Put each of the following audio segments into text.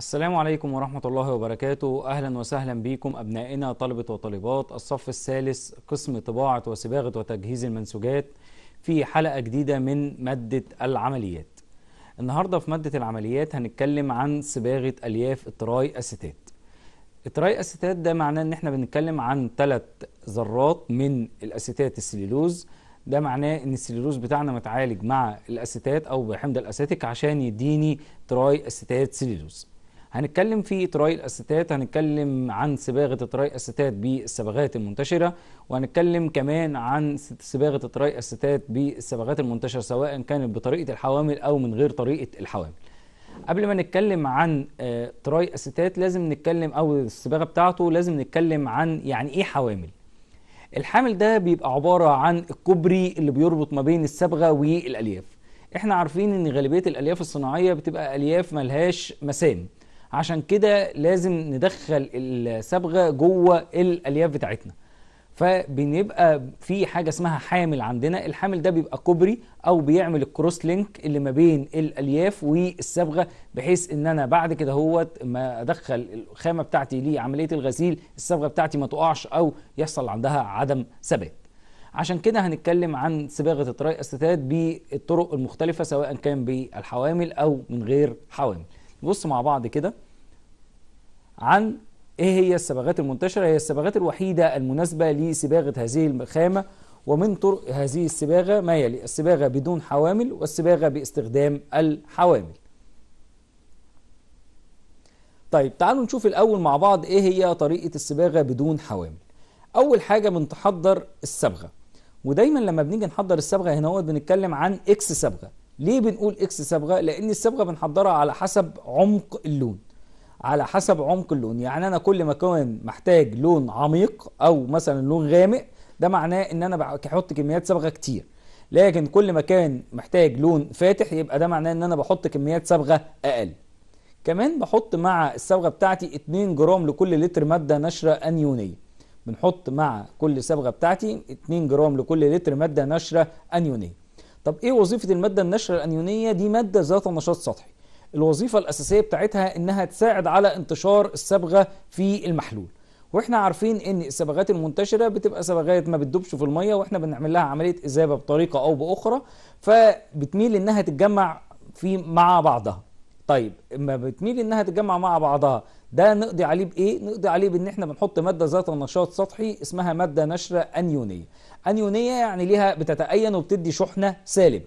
السلام عليكم ورحمة الله وبركاته أهلا وسهلا بكم أبنائنا طلبة وطالبات الصف الثالث قسم طباعة وصباغة وتجهيز المنسوجات في حلقة جديدة من مادة العمليات النهاردة في مادة العمليات هنتكلم عن صباغة ألياف التراي أسيتات التراي أسيتات ده معناه إن إحنا بنتكلم عن ثلاث ذرات من الأستات السليلوز ده معناه ان السليلوز بتاعنا متعالج مع الاسيتات او بحمض الاسيتيك عشان يديني تراي اسيتات سليلوز هنتكلم في تراي الأستات هنتكلم عن صباغة تراي الأستات بالصبغات المنتشرة وهنتكلم كمان عن صباغة تراي الأستات بالصبغات المنتشرة سواء كانت بطريقة الحوامل أو من غير طريقة الحوامل قبل ما نتكلم عن تراي آه، أستات لازم نتكلم أو الصباغة بتاعته لازم نتكلم عن يعني إيه حوامل الحامل ده بيبقى عبارة عن الكوبري اللي بيربط ما بين الصبغة والألياف احنا عارفين ان غالبيه الالياف الصناعيه بتبقى الياف ملهاش مسام عشان كده لازم ندخل الصبغه جوه الالياف بتاعتنا فبنبقى في حاجه اسمها حامل عندنا الحامل ده بيبقى كوبري او بيعمل الكروس لينك اللي ما بين الالياف والصبغه بحيث ان انا بعد كده هوت ما ادخل الخامه بتاعتي لعمليه الغسيل الصبغه بتاعتي ما تقعش او يحصل عندها عدم ثبات عشان كده هنتكلم عن صباغه التراي استات بالطرق المختلفه سواء كان بالحوامل او من غير حوامل نبص مع بعض كده عن ايه هي الصباغات المنتشره هي الصباغات الوحيده المناسبه لصباغه هذه الخامه ومن طرق هذه الصباغه ما يلي الصباغه بدون حوامل والصباغه باستخدام الحوامل طيب تعالوا نشوف الاول مع بعض ايه هي طريقه الصباغه بدون حوامل اول حاجه بنتحضر الصبغه ودايما لما بنيجي نحضر الصبغه هنا بنتكلم عن اكس صبغه ليه بنقول اكس صبغه لان الصبغه بنحضرها على حسب عمق اللون على حسب عمق اللون يعني انا كل ما كان محتاج لون عميق او مثلا لون غامق ده معناه ان انا بحط كميات صبغه كتير لكن كل ما كان محتاج لون فاتح يبقى ده معناه ان انا بحط كميات صبغه اقل كمان بحط مع الصبغه بتاعتي 2 جرام لكل لتر ماده نشره انيونيه بنحط مع كل صبغه بتاعتي 2 جرام لكل لتر ماده نشره انيونيه طب ايه وظيفه الماده النشره الانيونيه دي ماده ذات نشاط سطحي الوظيفه الاساسيه بتاعتها انها تساعد على انتشار الصبغه في المحلول واحنا عارفين ان الصبغات المنتشره بتبقى صبغات ما بتدوبش في الميه واحنا بنعمل لها عمليه اذابه بطريقه او باخرى فبتميل انها تتجمع في مع بعضها طيب اما بتميل انها تتجمع مع بعضها ده نقضي عليه بايه نقضي عليه بان احنا بنحط ماده ذات نشاط سطحي اسمها ماده نشره انيونيه أنيونية يعني ليها بتتأين وبتدي شحنة سالب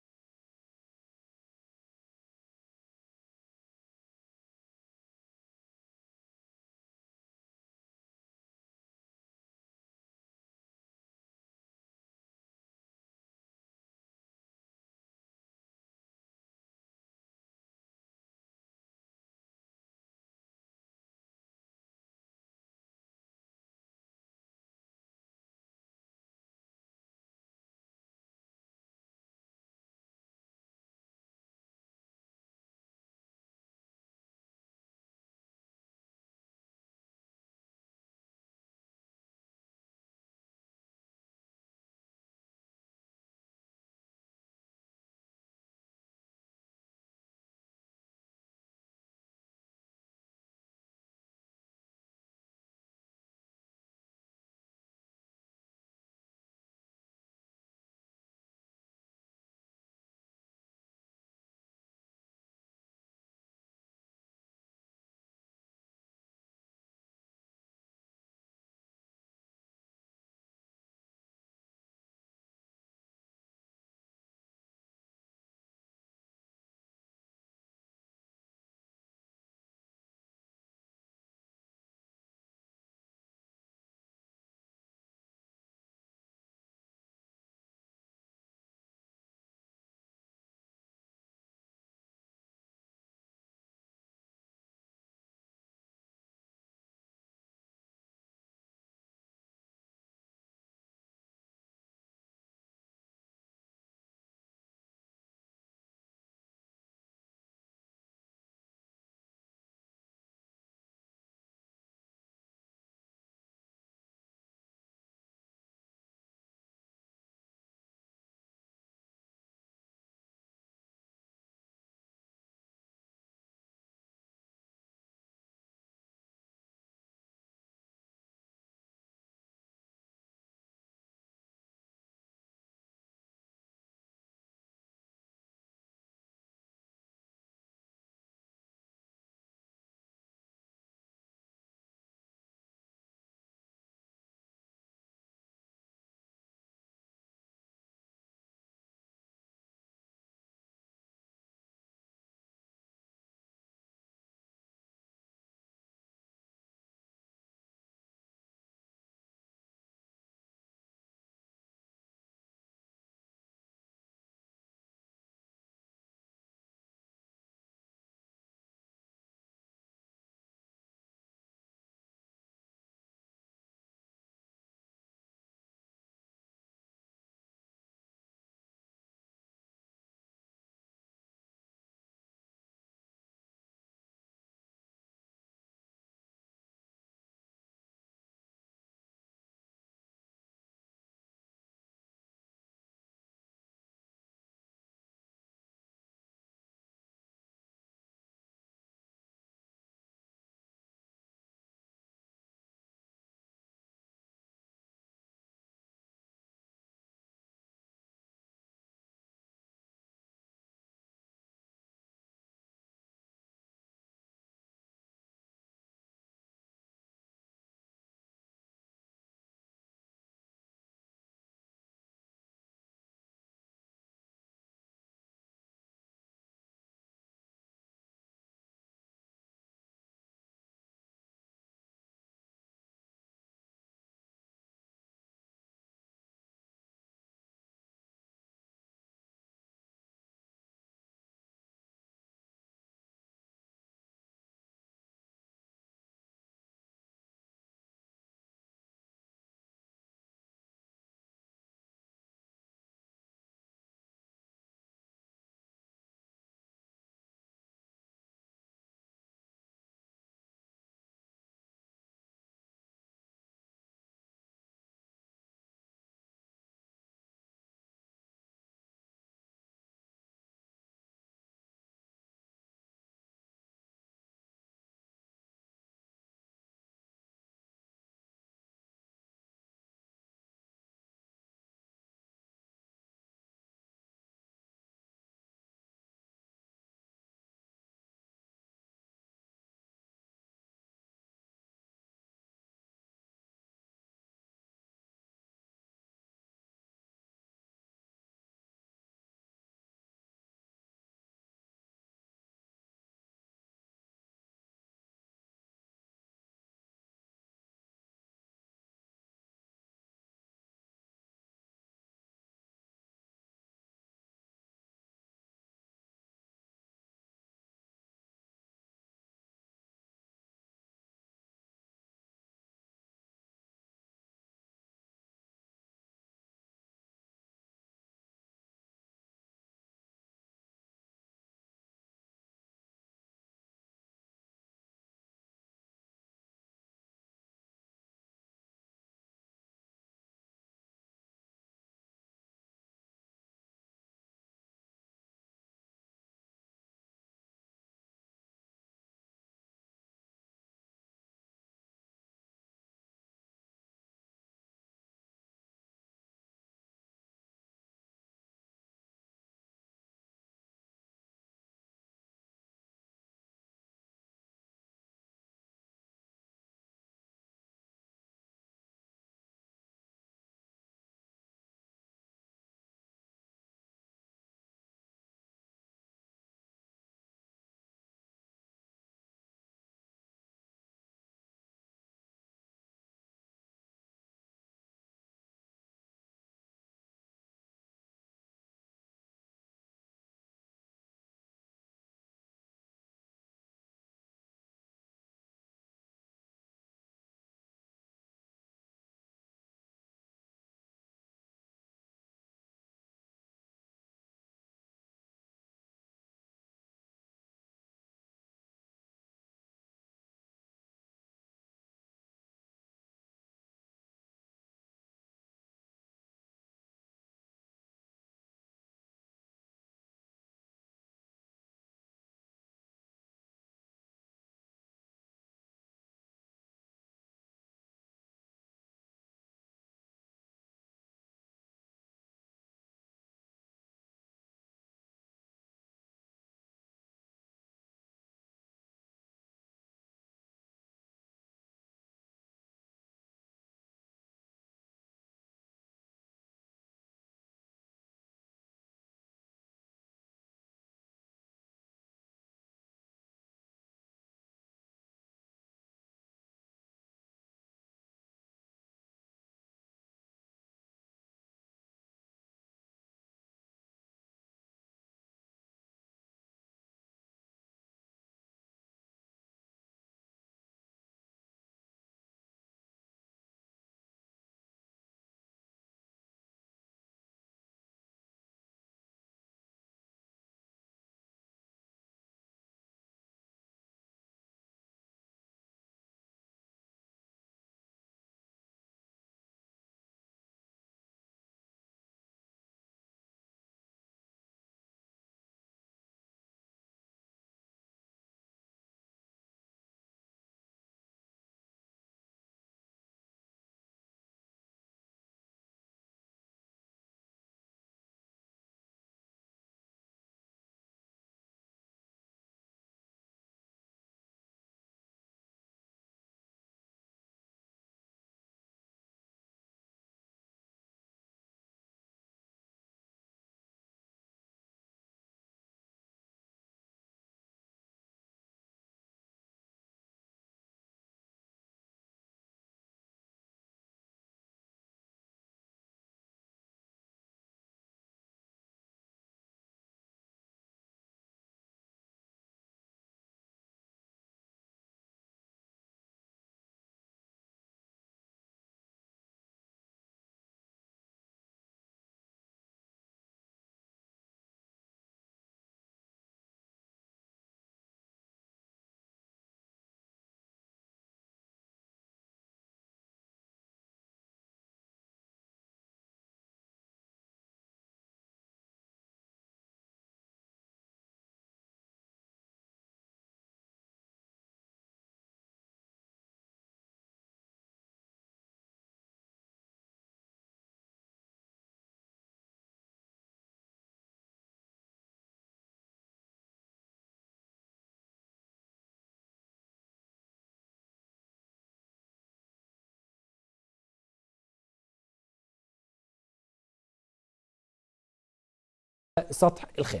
سطح الخام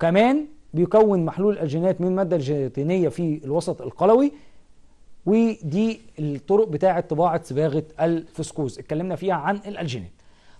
كمان بيكون محلول الجينات من مادة الجيلاتينية في الوسط القلوي ودي الطرق بتاعة طباعة صباغة الفسكوز اتكلمنا فيها عن الألجينات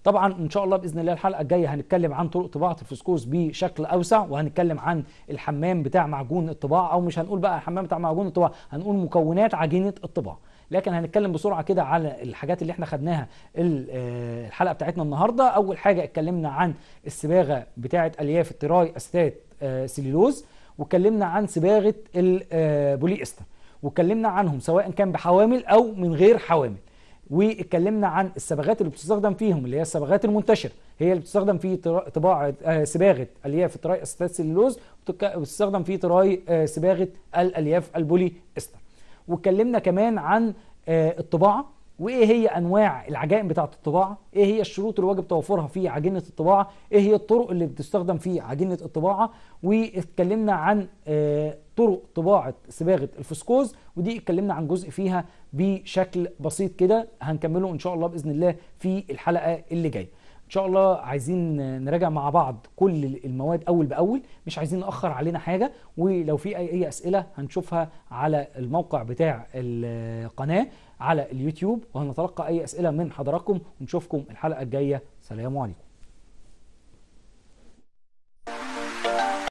طبعا ان شاء الله باذن الله الحلقه الجايه هنتكلم عن طرق طباعه الفسكوز بشكل اوسع وهنتكلم عن الحمام بتاع معجون الطباعه او مش هنقول بقى الحمام بتاع معجون الطباعه هنقول مكونات عجينه الطباعه لكن هنتكلم بسرعه كده على الحاجات اللي احنا خدناها آه، الحلقه بتاعتنا النهارده اول حاجه اتكلمنا عن الصباغه بتاعه الياف التراي استات آه، سليلوز واتكلمنا عن صباغه البولي آه، استر واتكلمنا عنهم سواء كان بحوامل او من غير حوامل واتكلمنا عن الصبغات اللي بتستخدم فيهم اللي هي الصبغات المنتشره هي اللي بتستخدم في طباعه صباغه الياف تراي استات سليلوز وبتستخدم في تراي صباغه الالياف البولي استر واتكلمنا كمان عن آه، الطباعة وايه هي انواع العجائن بتاعه الطباعه ايه هي الشروط اللي واجب توفرها في عجينه الطباعه ايه هي الطرق اللي بتستخدم في عجينه الطباعه واتكلمنا عن آه، طرق طباعه صباغه الفسكوز ودي اتكلمنا عن جزء فيها بشكل بسيط كده هنكمله ان شاء الله باذن الله في الحلقه اللي جايه ان شاء الله عايزين نراجع مع بعض كل المواد اول باول مش عايزين ناخر علينا حاجه ولو في اي اسئله هنشوفها على الموقع بتاع القناه على اليوتيوب وهنتلقى اي اسئله من حضراتكم ونشوفكم الحلقه الجايه سلام عليكم